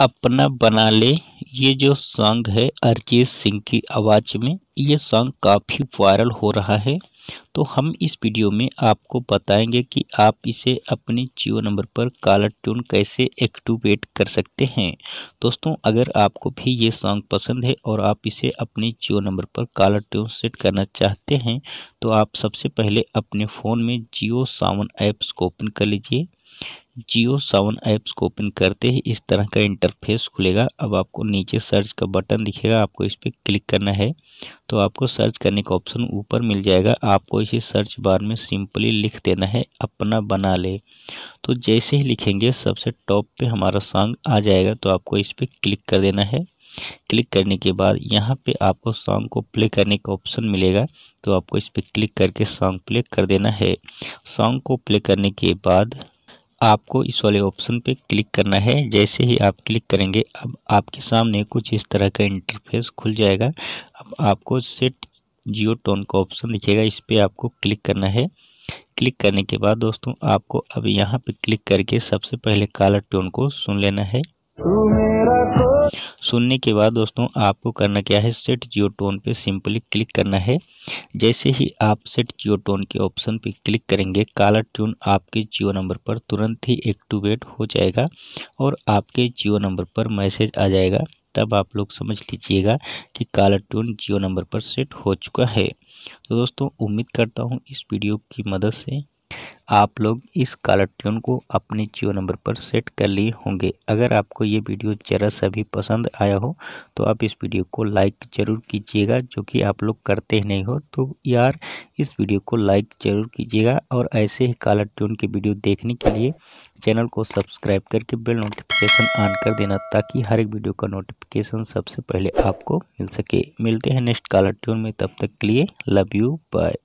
अपना बना ले ये जो सॉन्ग है अरिजीत सिंह की आवाज़ में ये सॉन्ग काफ़ी वायरल हो रहा है तो हम इस वीडियो में आपको बताएंगे कि आप इसे अपने जियो नंबर पर कालर ट्यून कैसे एक्टिवेट कर सकते हैं दोस्तों अगर आपको भी ये सॉन्ग पसंद है और आप इसे अपने जियो नंबर पर कालर ट्यून सेट करना चाहते हैं तो आप सबसे पहले अपने फ़ोन में जियो सावन ऐप्स को ओपन कर लीजिए जियो सावन ऐप्स को ओपन करते ही इस तरह का इंटरफेस खुलेगा अब आपको नीचे सर्च का बटन दिखेगा आपको इस पर क्लिक करना है तो आपको सर्च करने का ऑप्शन ऊपर मिल जाएगा आपको इसे सर्च बार में सिंपली लिख देना है अपना बना ले तो जैसे ही लिखेंगे सबसे टॉप पे हमारा सॉन्ग आ जाएगा तो आपको इस पर क्लिक कर देना है क्लिक करने के बाद यहाँ पे आपको सॉन्ग को प्ले करने का ऑप्शन मिलेगा तो आपको इस पर क्लिक करके सॉन्ग प्ले कर देना है सॉन्ग को प्ले करने के बाद आपको इस वाले ऑप्शन पे क्लिक करना है जैसे ही आप क्लिक करेंगे अब आपके सामने कुछ इस तरह का इंटरफेस खुल जाएगा अब आपको सेट जियो टोन का ऑप्शन दिखेगा इस पर आपको क्लिक करना है क्लिक करने के बाद दोस्तों आपको अब यहाँ पे क्लिक करके सबसे पहले काला टोन को सुन लेना है सुनने के बाद दोस्तों आपको करना क्या है सेट जियो टोन पर सिंपली क्लिक करना है जैसे ही आप सेट जियो टोन के ऑप्शन पर क्लिक करेंगे काला ट्यून आपके जियो नंबर पर तुरंत ही एक्टिवेट हो जाएगा और आपके जियो नंबर पर मैसेज आ जाएगा तब आप लोग समझ लीजिएगा कि काला ट्यून जियो नंबर पर सेट हो चुका है तो दोस्तों उम्मीद करता हूँ इस वीडियो की मदद से आप लोग इस कलर ट्यून को अपने जियो नंबर पर सेट कर लिए होंगे अगर आपको ये वीडियो जरा सा भी पसंद आया हो तो आप इस वीडियो को लाइक ज़रूर कीजिएगा जो कि आप लोग करते ही नहीं हो तो यार इस वीडियो को लाइक ज़रूर कीजिएगा और ऐसे ही कलर ट्यून की वीडियो देखने के लिए चैनल को सब्सक्राइब करके बेल नोटिफिकेशन ऑन कर देना ताकि हर एक वीडियो का नोटिफिकेशन सबसे पहले आपको मिल सके मिलते हैं नेक्स्ट कलर ट्यून में तब तक के लिए लव यू बाय